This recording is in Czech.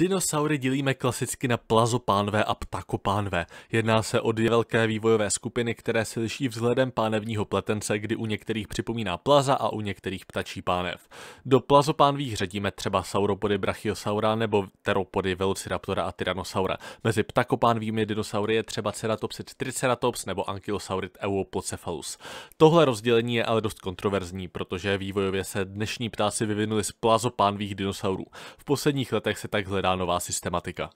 Dinosaury dělíme klasicky na plazopánve a ptakopánve. Jedná se o dvě velké vývojové skupiny, které se liší vzhledem pánevního pletence, kdy u některých připomíná plaza a u některých ptačí pánev. Do plazopánvých řadíme třeba sauropody brachiosaura nebo teropody velociraptora a tyrannosaura. Mezi ptakopánvými dinosaury je třeba ceratopsid triceratops nebo ankylosaurid euoplocephalus. Tohle rozdělení je ale dost kontroverzní, protože vývojově se dnešní ptáci vyvinuli z plazopánvých dinosaurů. V posledních letech se tak hledá nová systematika.